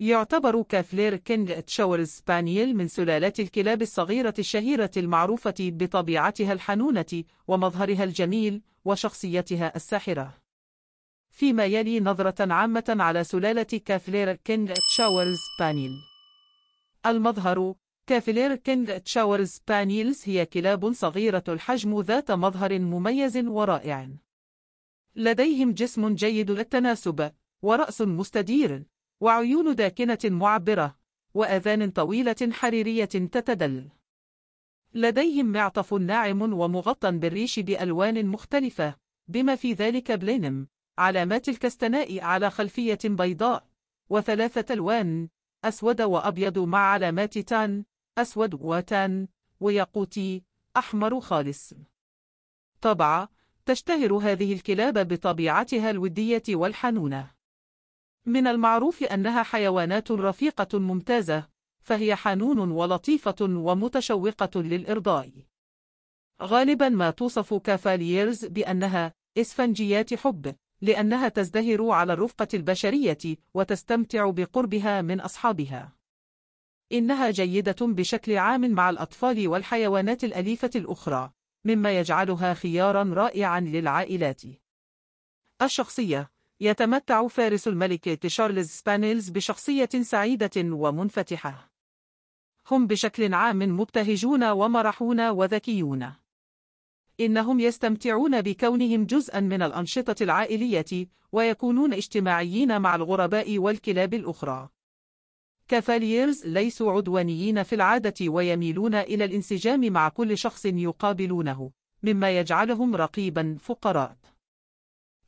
يعتبر كافلير كينج تشاور سبانيل من سلالات الكلاب الصغيرة الشهيرة المعروفة بطبيعتها الحنونة ومظهرها الجميل وشخصيتها الساحرة. فيما يلي نظرة عامة على سلالة كافلير كينج تشاور سبانيل. المظهر كافلير كينج تشاور سبانيلز هي كلاب صغيرة الحجم ذات مظهر مميز ورائع. لديهم جسم جيد للتناسب ورأس مستدير وعيون داكنة معبرة وأذان طويلة حريرية تتدل لديهم معطف ناعم ومغطى بالريش بألوان مختلفة بما في ذلك بلينم علامات الكستناء على خلفية بيضاء وثلاثة ألوان أسود وأبيض مع علامات تان أسود وتان وياقوتي أحمر خالص طبعا تشتهر هذه الكلاب بطبيعتها الودية والحنونة من المعروف أنها حيوانات رفيقة ممتازة فهي حنون ولطيفة ومتشوقة للإرضاء غالبا ما توصف كافالييرز بأنها إسفنجيات حب لأنها تزدهر على الرفقة البشرية وتستمتع بقربها من أصحابها إنها جيدة بشكل عام مع الأطفال والحيوانات الأليفة الأخرى مما يجعلها خيارا رائعا للعائلات الشخصية يتمتع فارس الملك تشارلز سبانيلز بشخصية سعيدة ومنفتحة. هم بشكل عام مبتهجون ومرحون وذكيون. إنهم يستمتعون بكونهم جزءا من الأنشطة العائلية ويكونون اجتماعيين مع الغرباء والكلاب الأخرى. كافاليرز ليسوا عدوانيين في العادة ويميلون إلى الانسجام مع كل شخص يقابلونه، مما يجعلهم رقيبا فقرات.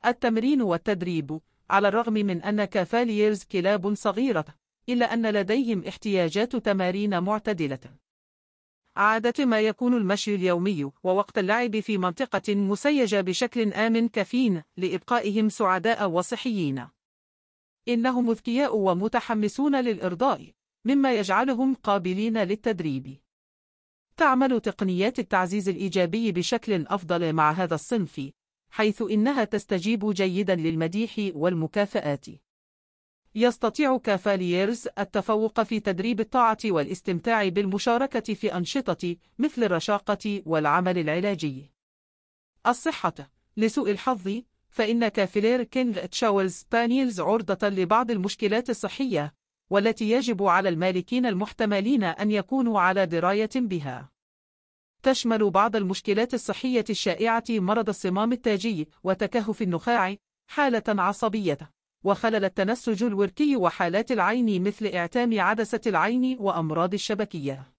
التمرين والتدريب على الرغم من أن كافاليرز كلاب صغيرة إلا أن لديهم احتياجات تمارين معتدلة عادة ما يكون المشي اليومي ووقت اللعب في منطقة مسيجة بشكل آمن كفين لإبقائهم سعداء وصحيين إنهم أذكياء ومتحمسون للإرضاء مما يجعلهم قابلين للتدريب تعمل تقنيات التعزيز الإيجابي بشكل أفضل مع هذا الصنف حيث إنها تستجيب جيدا للمديح والمكافآت. يستطيع كافالييرز التفوق في تدريب الطاعة والاستمتاع بالمشاركة في أنشطة مثل الرشاقة والعمل العلاجي. الصحة لسوء الحظ فإن كافلير كينغ تشاولز بانيلز عرضة لبعض المشكلات الصحية والتي يجب على المالكين المحتملين أن يكونوا على دراية بها. تشمل بعض المشكلات الصحية الشائعة مرض الصمام التاجي وتكهف النخاع حالة عصبية وخلل التنسج الوركي وحالات العين مثل إعتام عدسة العين وأمراض الشبكية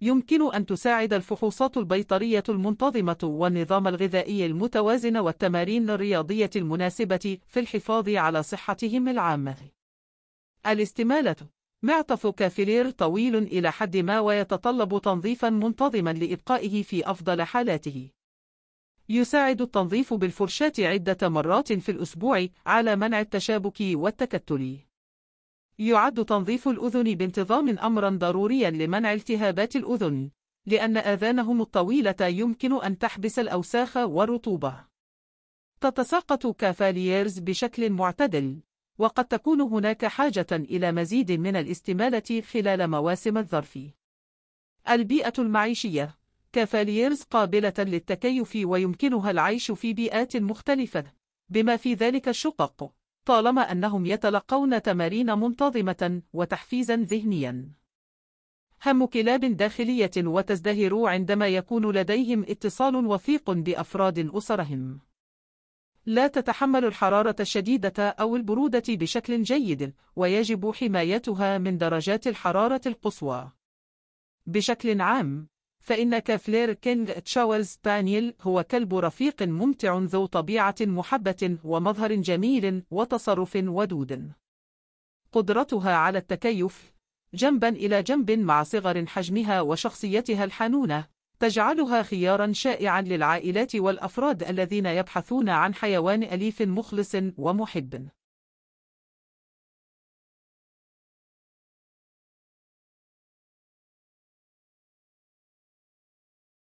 يمكن أن تساعد الفحوصات البيطرية المنتظمة والنظام الغذائي المتوازن والتمارين الرياضية المناسبة في الحفاظ على صحتهم العامة. الاستمالة معطف كافيلير طويل إلى حد ما ويتطلب تنظيفا منتظما لإبقائه في أفضل حالاته. يساعد التنظيف بالفرشاة عدة مرات في الأسبوع على منع التشابك والتكتل. يعد تنظيف الأذن بانتظام أمرا ضروريا لمنع التهابات الأذن، لأن آذانهم الطويلة يمكن أن تحبس الأوساخ والرطوبة. تتساقط كافاليرز بشكل معتدل، وقد تكون هناك حاجة إلى مزيد من الاستمالة خلال مواسم الظرف. البيئة المعيشية كافاليرز قابلة للتكيف ويمكنها العيش في بيئات مختلفة بما في ذلك الشقق طالما أنهم يتلقون تمارين منتظمة وتحفيزا ذهنيا هم كلاب داخلية وتزدهر عندما يكون لديهم اتصال وثيق بأفراد أسرهم لا تتحمل الحرارة الشديدة أو البرودة بشكل جيد، ويجب حمايتها من درجات الحرارة القصوى. بشكل عام، فإن كافلير كينغ تشاولز بانيل هو كلب رفيق ممتع ذو طبيعة محبة ومظهر جميل وتصرف ودود. قدرتها على التكيف جنبا إلى جنب مع صغر حجمها وشخصيتها الحنونة تجعلها خيارا شائعا للعائلات والأفراد الذين يبحثون عن حيوان أليف مخلص ومحب